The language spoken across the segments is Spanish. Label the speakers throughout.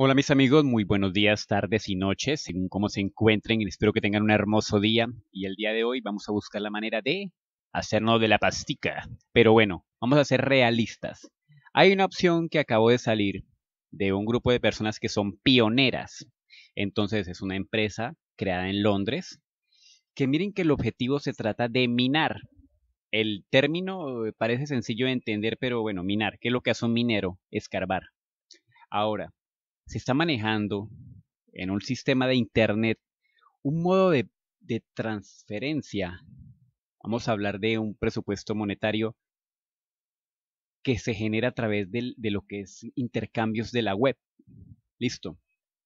Speaker 1: Hola mis amigos, muy buenos días, tardes y noches, según cómo se encuentren. y Espero que tengan un hermoso día y el día de hoy vamos a buscar la manera de hacernos de la pastica. Pero bueno, vamos a ser realistas. Hay una opción que acabo de salir de un grupo de personas que son pioneras. Entonces es una empresa creada en Londres que miren que el objetivo se trata de minar. El término eh, parece sencillo de entender, pero bueno, minar, ¿qué es lo que hace un minero? Escarbar. Ahora, se está manejando en un sistema de Internet un modo de, transferencia. Vamos a hablar de un presupuesto monetario que se genera a través de, de, lo que es intercambios de la web. Listo.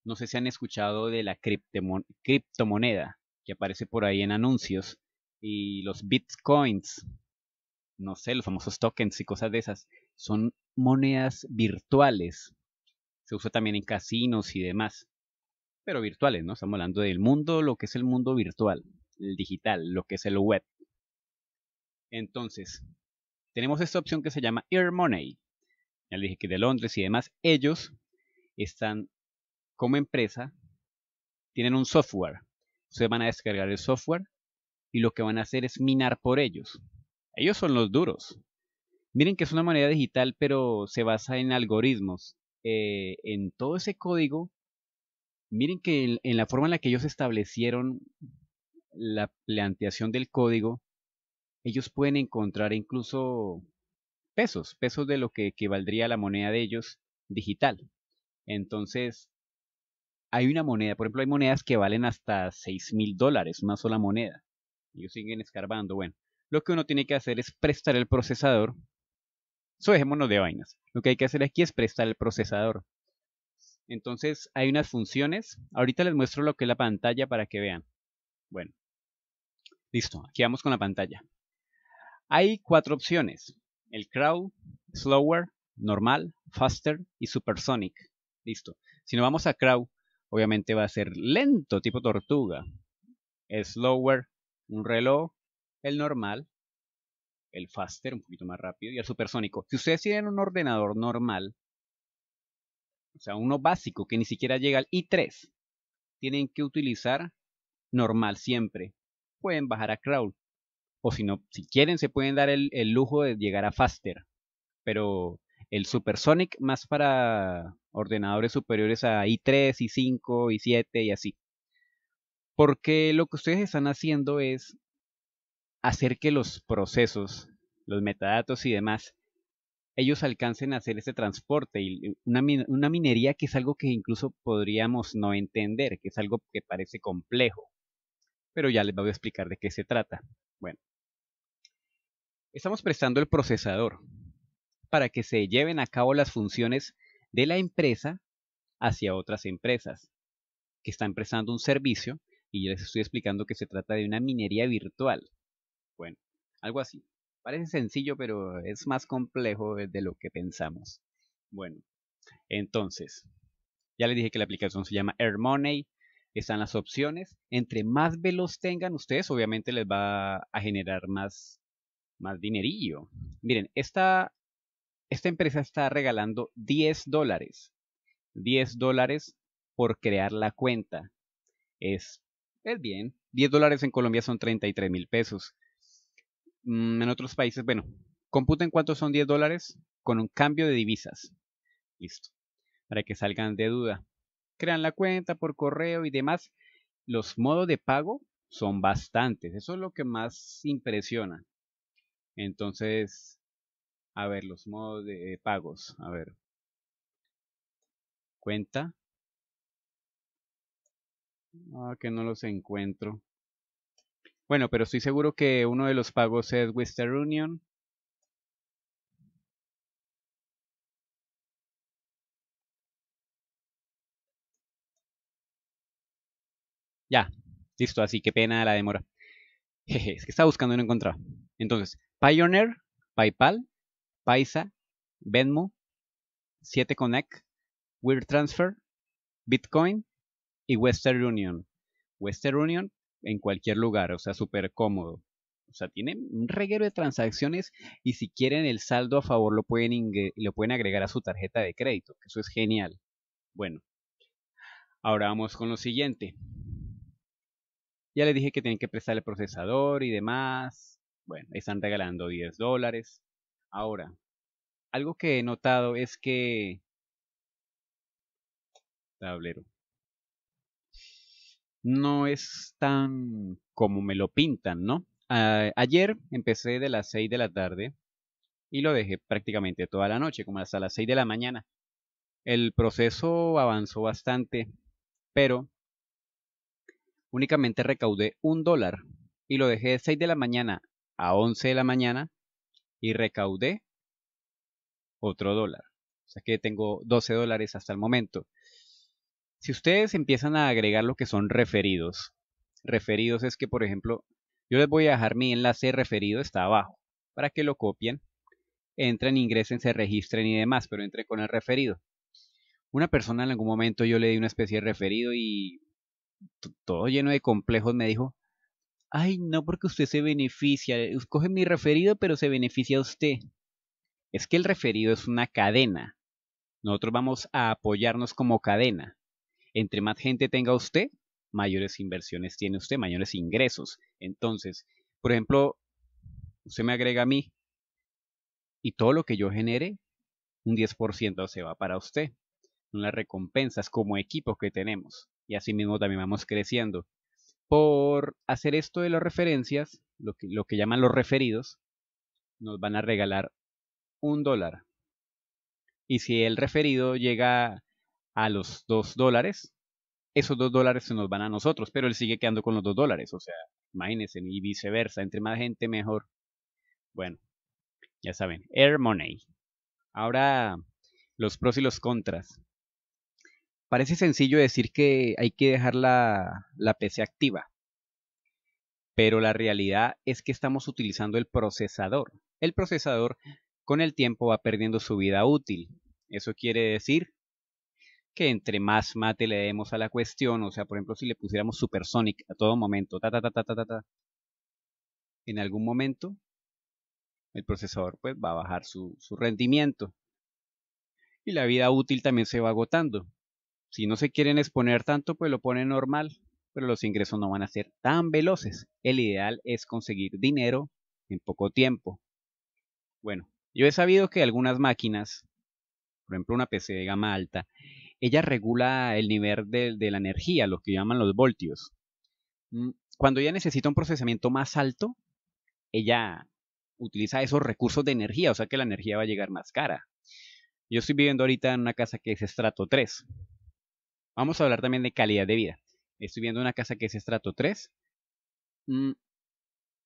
Speaker 1: No sé si han escuchado de la criptomoneda que aparece por ahí en anuncios y los bitcoins, no sé, los famosos tokens y cosas de esas. Son monedas virtuales se usa también en casinos y demás, pero virtuales, ¿no? Estamos hablando del mundo, lo que es el mundo virtual, el digital, lo que es el web. Entonces, tenemos esta opción que se llama Air Money. Ya le dije que de Londres y demás, ellos están como empresa, tienen un software. se van a descargar el software y lo que van a hacer es minar por ellos. Ellos son los duros. Miren que es una moneda digital, pero se basa en algoritmos. Eh, en todo ese código, miren que en, la forma en la que ellos establecieron la planteación del código, ellos pueden encontrar incluso pesos, pesos de lo que valdría la moneda de ellos digital. Entonces, hay una moneda, por ejemplo, hay monedas que valen hasta 6 mil dólares, una sola moneda. Ellos siguen escarbando. Bueno, lo que uno tiene que hacer es prestar el procesador eso dejémonos de vainas. Lo que hay que hacer aquí es prestar el procesador. Entonces, hay unas funciones. Ahorita les muestro lo que es la pantalla para que vean. Bueno, listo. Aquí vamos con la pantalla. Hay cuatro opciones. El crowd, slower, normal, faster y supersonic. Listo. Si nos vamos a crowd, obviamente va a ser lento, tipo tortuga. slower, un reloj, el normal, el faster, un poquito más rápido, y el Supersonico. Si ustedes tienen un ordenador normal, o sea, uno básico que ni siquiera llega al i3, tienen que utilizar normal siempre. Pueden bajar a crawl. O si no, si quieren, se pueden dar el, el lujo de llegar a faster. Pero el supersonic más para ordenadores superiores a i3, i5, i7 y así. Porque lo que ustedes están haciendo es hacer que los procesos, los metadatos y demás, ellos alcancen a hacer ese transporte y una, una, minería que es algo que incluso podríamos no entender, que es algo que parece complejo. Pero ya les voy a explicar de qué se trata. Bueno, estamos prestando el procesador para que se lleven a cabo las funciones de la empresa hacia otras empresas que están prestando un servicio y yo les estoy explicando que se trata de una minería virtual. Bueno, algo así. Parece sencillo, pero es más complejo de lo que pensamos. Bueno, entonces, ya les dije que la aplicación se llama Money. Están las opciones. Entre más velos tengan ustedes, obviamente les va a generar más, más dinerillo. Miren, esta, esta empresa está regalando 10 dólares. 10 dólares por crear la cuenta. Es, es bien. 10 dólares en Colombia son 33 mil pesos. Mm, en otros países, bueno, computen cuánto son 10 dólares con un cambio de divisas. Listo. Para que salgan de duda. Crean la cuenta por correo y demás. Los modos de pago son bastantes. Eso es lo que más impresiona. Entonces, a ver, los modos de pagos. A ver. Cuenta. Ah, que no los encuentro. Bueno, pero estoy seguro que uno de los pagos es Western Union. Ya, listo, así que pena la demora. Jeje, es que estaba buscando y no encontraba. Entonces, Pioneer, PayPal, Paisa, Venmo, 7Connect, Transfer, Bitcoin y Western Union. Western Union en cualquier lugar, o sea, súper cómodo. O sea, tiene un reguero de transacciones y si quieren el saldo a favor lo pueden, lo pueden agregar a su tarjeta de crédito, que eso es genial. Bueno, ahora vamos con lo siguiente. Ya les dije que tienen que prestar el procesador y demás. Bueno, están regalando 10 dólares. Ahora, algo que he notado es que... Tablero no es tan como me lo pintan, ¿no? Ah, ayer empecé de las 6 de la tarde y lo dejé prácticamente toda la noche, como hasta las 6 de la mañana. El proceso avanzó bastante, pero únicamente recaudé un dólar y lo dejé de 6 de la mañana a 11 de la mañana y recaudé otro dólar. O sea que tengo 12 dólares hasta el momento. Si ustedes empiezan a agregar lo que son referidos, referidos es que, por ejemplo, yo les voy a dejar mi enlace referido, está abajo, para que lo copien, entren, ingresen, se registren y demás, pero entren con el referido. Una persona en algún momento yo le di una especie de referido y todo lleno de complejos me dijo, ay, no porque usted se beneficia, eh, coge mi referido, pero se beneficia a usted. Es que el referido es una cadena. Nosotros vamos a apoyarnos como cadena. Entre más gente tenga usted, mayores inversiones tiene usted, mayores ingresos. Entonces, por ejemplo, usted me agrega a mí y todo lo que yo genere, un 10% se va para usted. Son las recompensas como equipo que tenemos. Y así mismo también vamos creciendo. Por hacer esto de las referencias, lo que, lo que llaman los referidos, nos van a regalar un dólar. Y si el referido llega a los 2 dólares, esos 2 dólares se nos van a nosotros, pero él sigue quedando con los 2 dólares, o sea, imagínense, y viceversa, entre más gente mejor. Bueno, ya saben, Air Money. Ahora, los pros y los contras. Parece sencillo decir que hay que dejar la, la PC activa, pero la realidad es que estamos utilizando el procesador. El procesador con el tiempo va perdiendo su vida útil. Eso quiere decir que entre más mate le demos a la cuestión, o sea, por ejemplo, si le pusiéramos Supersonic a todo momento, ta ta ta ta ta ta, en algún momento el procesador pues va a bajar su, su rendimiento y la vida útil también se va agotando. Si no se quieren exponer tanto, pues lo ponen normal, pero los ingresos no van a ser tan veloces. El ideal es conseguir dinero en poco tiempo. Bueno, yo he sabido que algunas máquinas, por ejemplo una PC de gama alta, ella regula el nivel de, la energía, lo que llaman los voltios. Mm, cuando ella necesita un procesamiento más alto, ella utiliza esos recursos de energía, o sea que la energía va a llegar más cara. Yo estoy viviendo ahorita en una casa que es estrato 3. Vamos a hablar también de calidad de vida. Estoy en una casa que es estrato 3. Mm,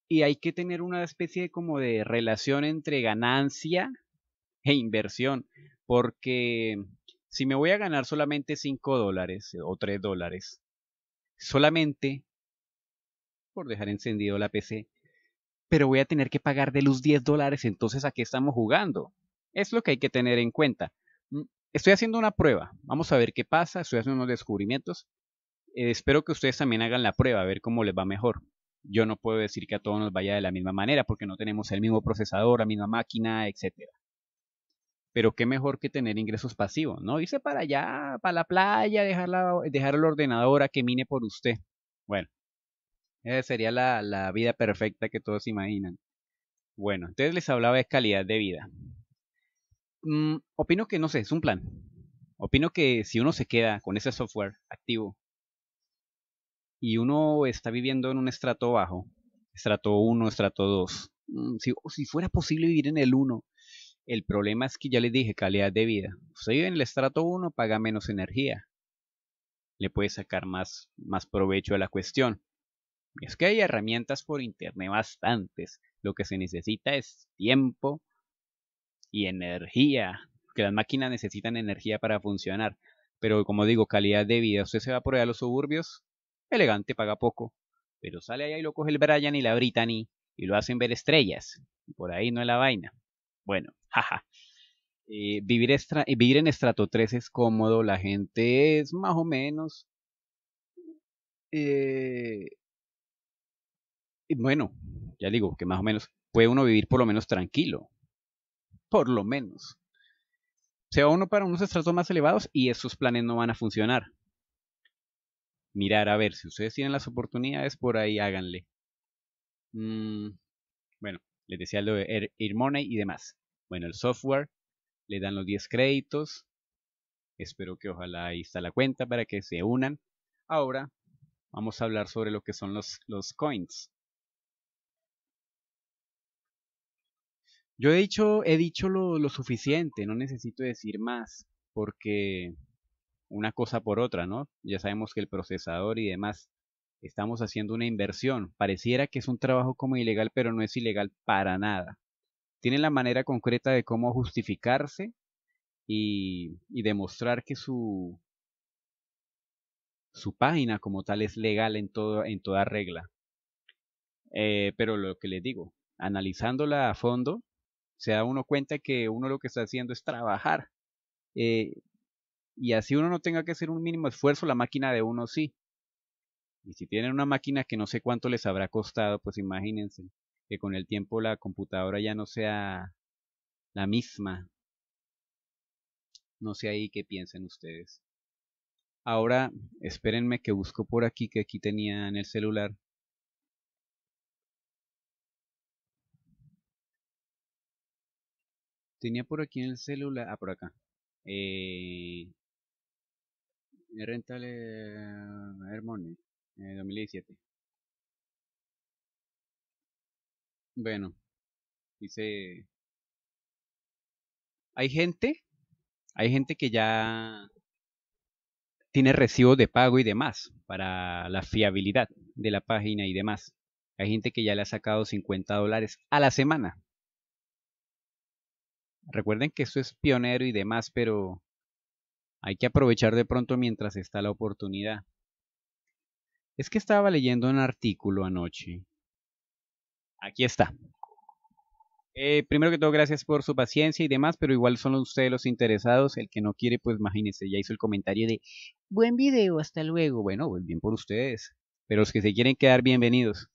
Speaker 1: y hay que tener una especie como de relación entre ganancia e inversión, porque si me voy a ganar solamente 5 dólares eh, o 3 dólares, solamente por dejar encendido la PC, pero voy a tener que pagar de los 10 dólares, entonces a qué estamos jugando. Es lo que hay que tener en cuenta. Mm, estoy haciendo una prueba, vamos a ver qué pasa, estoy haciendo unos descubrimientos. Eh, espero que ustedes también hagan la prueba, a ver cómo les va mejor. Yo no puedo decir que a todos nos vaya de la misma manera porque no tenemos el mismo procesador, la misma máquina, etcétera pero qué mejor que tener ingresos pasivos, ¿no? Irse para allá, para la playa, dejar, la, dejar el ordenador a que mine por usted. Bueno, esa sería la, vida perfecta que todos imaginan. Bueno, entonces les hablaba de calidad de vida. Mm, opino que no sé, es un plan. Opino que si uno se queda con ese software activo y uno está viviendo en un estrato bajo, estrato 1, estrato 2, mm, si, si fuera posible vivir en el 1, el problema es que ya les dije calidad de vida. Usted vive en el estrato 1, paga menos energía. Le puede sacar más, más provecho a la cuestión. es que hay herramientas por internet bastantes. Lo que se necesita es tiempo y energía. Que las máquinas necesitan energía para funcionar. Pero como digo, calidad de vida. Usted se va por allá a los suburbios, elegante, paga poco. Pero sale ahí y lo coge el Brian y la Brittany y lo hacen ver estrellas. Por ahí no es la vaina. Bueno, eh, vivir, eh, vivir en estrato 3 es cómodo, la gente es más o menos. Eh, bueno, ya digo que más o menos puede uno vivir por lo menos tranquilo. Por lo menos. sea uno para unos estratos más elevados y esos planes no van a funcionar. Mirar, a ver, si ustedes tienen las oportunidades por ahí, háganle. Mm, bueno, les decía lo de Money y demás bueno, el software, le dan los 10 créditos. Espero que ojalá ahí está la cuenta para que se unan. Ahora vamos a hablar sobre lo que son los, coins. Yo he dicho, he dicho lo, lo suficiente, no necesito decir más, porque una cosa por otra, ¿no? Ya sabemos que el procesador y demás estamos haciendo una inversión. Pareciera que es un trabajo como ilegal, pero no es ilegal para nada tiene la manera concreta de cómo justificarse y, y demostrar que su, su página como tal es legal en, en toda regla. Eh, pero lo que les digo, analizándola a fondo, se da uno cuenta que uno lo que está haciendo es trabajar. Eh, y así uno no tenga que hacer un mínimo esfuerzo, la máquina de uno sí. Y si tienen una máquina que no sé cuánto les habrá costado, pues imagínense, que con el tiempo la computadora ya no sea la misma. No sé ahí qué piensen ustedes. Ahora, espérenme que busco por aquí, que aquí tenía en el celular. Tenía por aquí en el celular, ah, por acá. Eh, de eh, Hermone, 2017. Eh, Bueno, dice... Hay gente, hay gente que ya tiene recibos de pago y demás para la fiabilidad de la página y demás. Hay gente que ya le ha sacado 50 dólares a la semana. Recuerden que eso es pionero y demás, pero hay que aprovechar de pronto mientras está la oportunidad. Es que estaba leyendo un artículo anoche Aquí está. Eh, primero que todo, gracias por su paciencia y demás, pero igual son ustedes los interesados. El que no quiere, pues imagínense, ya hizo el comentario de buen video, hasta luego. Bueno, pues bien por ustedes. Pero los que se quieren quedar, bienvenidos.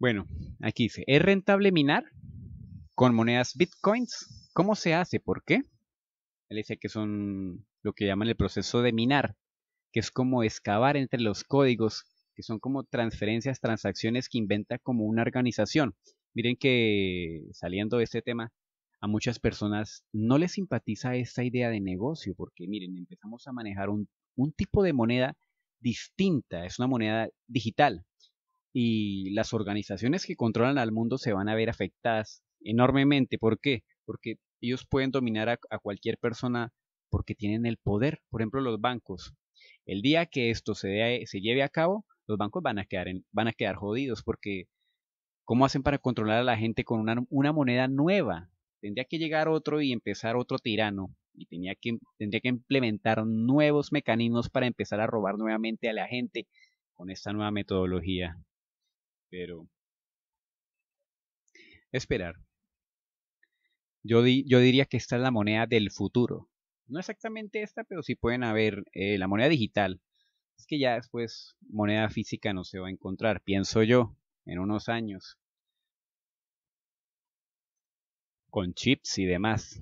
Speaker 1: Bueno, aquí dice, ¿es rentable minar con monedas bitcoins? ¿Cómo se hace? ¿Por qué? Él dice que son lo que llaman el proceso de minar, que es como excavar entre los códigos que son como transferencias, transacciones que inventa como una organización. Miren que saliendo de este tema, a muchas personas no les simpatiza esta idea de negocio, porque miren, empezamos a manejar un, tipo de moneda distinta, es una moneda digital, y las organizaciones que controlan al mundo se van a ver afectadas enormemente. ¿Por qué? Porque ellos pueden dominar a, cualquier persona porque tienen el poder. Por ejemplo, los bancos. El día que esto se, se lleve a cabo, los bancos van a quedar, van a quedar jodidos porque ¿cómo hacen para controlar a la gente con una, moneda nueva? Tendría que llegar otro y empezar otro tirano y tenía que, tendría que implementar nuevos mecanismos para empezar a robar nuevamente a la gente con esta nueva metodología. Pero esperar. Yo, yo diría que esta es la moneda del futuro. No exactamente esta, pero sí pueden haber eh, la moneda digital, es que ya después moneda física no se va a encontrar, pienso yo, en unos años. Con chips y demás.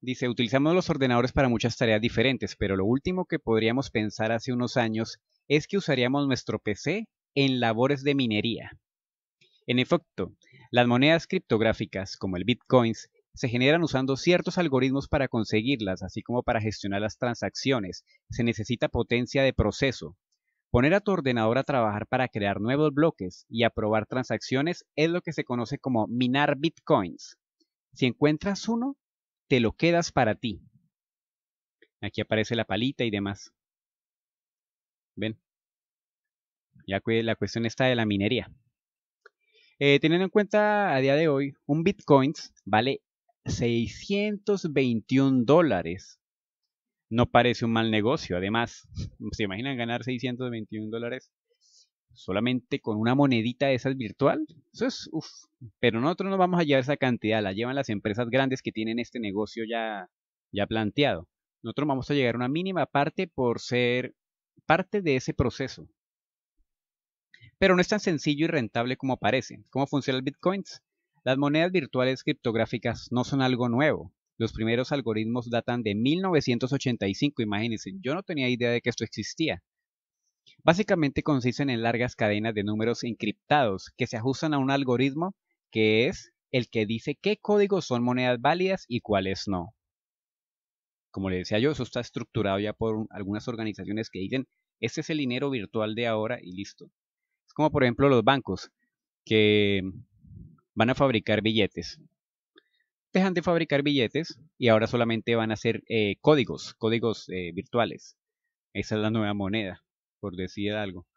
Speaker 1: Dice, utilizamos los ordenadores para muchas tareas diferentes, pero lo último que podríamos pensar hace unos años es que usaríamos nuestro PC en labores de minería. En efecto, las monedas criptográficas como el bitcoins, se generan usando ciertos algoritmos para conseguirlas, así como para gestionar las transacciones. Se necesita potencia de proceso. Poner a tu ordenador a trabajar para crear nuevos bloques y aprobar transacciones es lo que se conoce como minar bitcoins. Si encuentras uno, te lo quedas para ti. Aquí aparece la palita y demás. ¿Ven? Ya la cuestión está de la minería. Eh, teniendo en cuenta a día de hoy, un Bitcoin vale 621 dólares. No parece un mal negocio. Además, ¿se imaginan ganar 621 dólares solamente con una monedita de esas virtual? Eso es, Pero nosotros no vamos a llevar esa cantidad. La llevan las empresas grandes que tienen este negocio ya, ya planteado. Nosotros vamos a llegar a una mínima parte por ser parte de ese proceso. Pero no es tan sencillo y rentable como parece. ¿Cómo funciona el Bitcoin? Las monedas virtuales criptográficas no son algo nuevo. Los primeros algoritmos datan de 1985, imagínense, yo no tenía idea de que esto existía. Básicamente consisten en largas cadenas de números encriptados que se ajustan a un algoritmo que es el que dice qué códigos son monedas válidas y cuáles no. Como le decía yo, eso está estructurado ya por algunas organizaciones que dicen, este es el dinero virtual de ahora y listo. Es como por ejemplo los bancos, que van a fabricar billetes. Dejan de fabricar billetes y ahora solamente van a hacer eh, códigos, códigos eh, virtuales. Esa es la nueva moneda, por decir algo.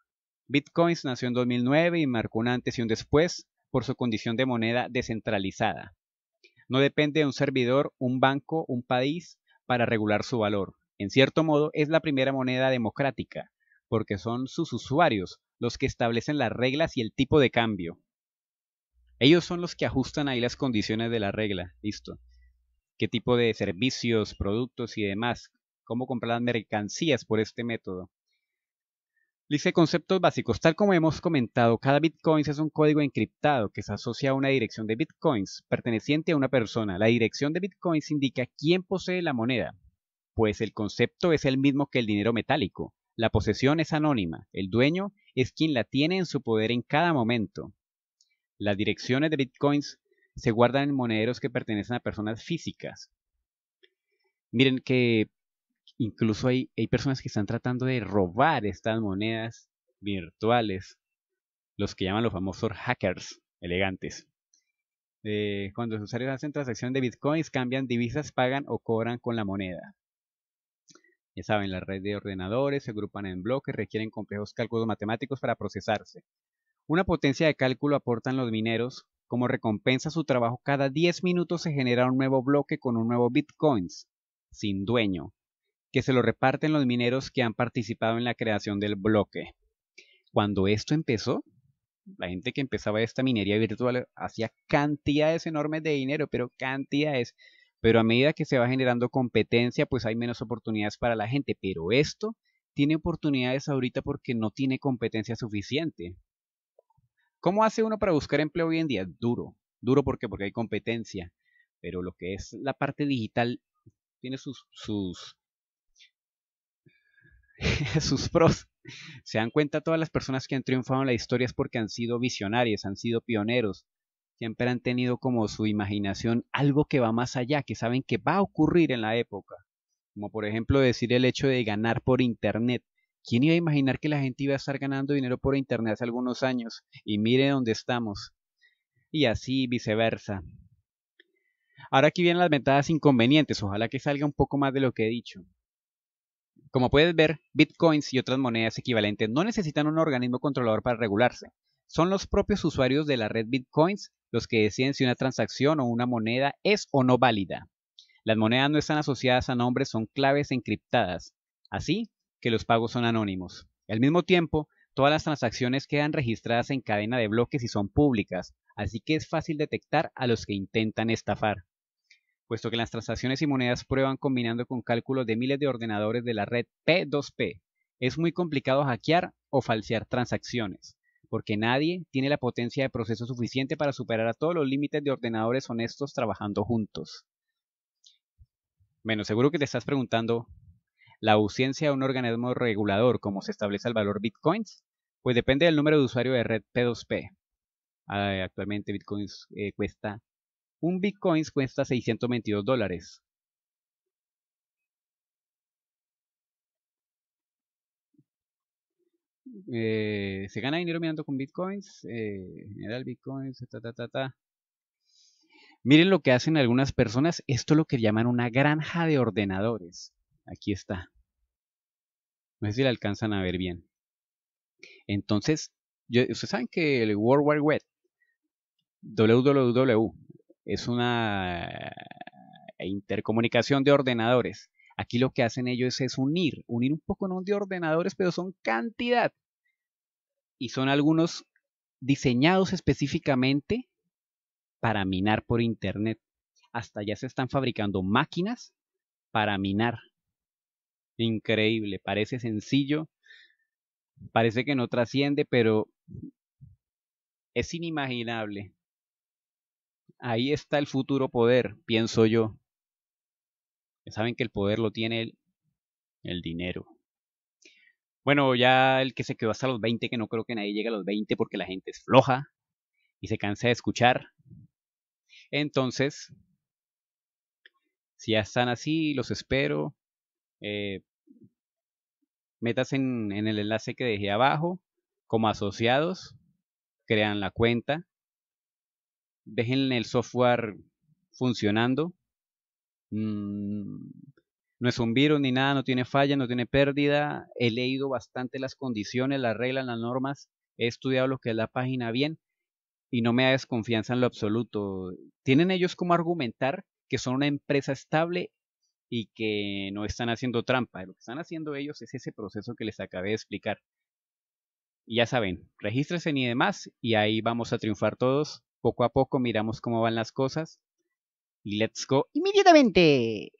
Speaker 1: Bitcoins nació en 2009 y marcó un antes y un después por su condición de moneda descentralizada. No depende de un servidor, un banco, un país para regular su valor. En cierto modo, es la primera moneda democrática, porque son sus usuarios los que establecen las reglas y el tipo de cambio. Ellos son los que ajustan ahí las condiciones de la regla, listo. ¿Qué tipo de servicios, productos y demás? ¿Cómo comprar las mercancías por este método? Dice conceptos básicos. Tal como hemos comentado, cada bitcoin es un código encriptado que se asocia a una dirección de bitcoins perteneciente a una persona. La dirección de bitcoins indica quién posee la moneda, pues el concepto es el mismo que el dinero metálico. La posesión es anónima, el dueño es quien la tiene en su poder en cada momento. Las direcciones de bitcoins se guardan en monederos que pertenecen a personas físicas. Miren que incluso hay, personas que están tratando de robar estas monedas virtuales, los que llaman los famosos hackers elegantes. Eh, cuando los usuarios hacen transacción de bitcoins, cambian divisas, pagan o cobran con la moneda. Ya saben, la red de ordenadores se agrupan en bloques, requieren complejos cálculos matemáticos para procesarse. Una potencia de cálculo aportan los mineros. Como recompensa a su trabajo, cada 10 minutos se genera un nuevo bloque con un nuevo bitcoins, sin dueño, que se lo reparten los mineros que han participado en la creación del bloque. Cuando esto empezó, la gente que empezaba esta minería virtual hacía cantidades enormes de dinero, pero cantidades. Pero a medida que se va generando competencia, pues hay menos oportunidades para la gente. Pero esto tiene oportunidades ahorita porque no tiene competencia suficiente. ¿Cómo hace uno para buscar empleo hoy en día? Duro, duro porque, porque hay competencia, pero lo que es la parte digital tiene sus, sus, sus pros. Se dan cuenta todas las personas que han triunfado en la historia es porque han sido visionarios, han sido pioneros, siempre han tenido como su imaginación algo que va más allá, que saben que va a ocurrir en la época. Como por ejemplo decir el hecho de ganar por internet. ¿Quién iba a imaginar que la gente iba a estar ganando dinero por Internet hace algunos años? Y mire dónde estamos. Y así viceversa. Ahora aquí vienen las ventajas e inconvenientes. Ojalá que salga un poco más de lo que he dicho. Como puedes ver, bitcoins y otras monedas equivalentes no necesitan un organismo controlador para regularse. Son los propios usuarios de la red bitcoins los que deciden si una transacción o una moneda es o no válida. Las monedas no están asociadas a nombres, son claves encriptadas. Así, que los pagos son anónimos. Al mismo tiempo, todas las transacciones quedan registradas en cadena de bloques y son públicas, así que es fácil detectar a los que intentan estafar. Puesto que las transacciones y monedas prueban combinando con cálculos de miles de ordenadores de la red P2P, es muy complicado hackear o falsear transacciones, porque nadie tiene la potencia de proceso suficiente para superar a todos los límites de ordenadores honestos trabajando juntos. Bueno, seguro que te estás preguntando, la ausencia de un organismo regulador como se establece el valor bitcoins, pues depende del número de usuario de red P2P. Actualmente bitcoins eh, cuesta, un bitcoins cuesta 622 dólares. Eh, se gana dinero mirando con bitcoins, general eh, bitcoins, ta, ta, ta, Miren lo que hacen algunas personas, esto es lo que llaman una granja de ordenadores. Aquí está. No sé si la alcanzan a ver bien. Entonces, ustedes saben que el World Wide Web, WWW, es una intercomunicación de ordenadores. Aquí lo que hacen ellos es unir, unir un poco no de ordenadores, pero son cantidad. Y son algunos diseñados específicamente para minar por Internet. Hasta ya se están fabricando máquinas para minar increíble, parece sencillo, parece que no trasciende, pero es inimaginable. Ahí está el futuro poder, pienso yo. Saben que el poder lo tiene el, el dinero. Bueno, ya el que se quedó hasta los 20, que no creo que nadie llegue a los 20 porque la gente es floja y se cansa de escuchar. Entonces, si ya están así, los espero. Eh, metas en, el enlace que dejé abajo, como asociados, crean la cuenta, dejen el software funcionando. Mm, no es un virus ni nada, no tiene falla, no tiene pérdida. He leído bastante las condiciones, las reglas, las normas. He estudiado lo que es la página bien y no me da desconfianza en lo absoluto. Tienen ellos como argumentar que son una empresa estable y que no están haciendo trampa. Lo que están haciendo ellos es ese proceso que les acabé de explicar. Y ya saben, regístrese ni demás y ahí vamos a triunfar todos. Poco a poco miramos cómo van las cosas. Y let's go inmediatamente.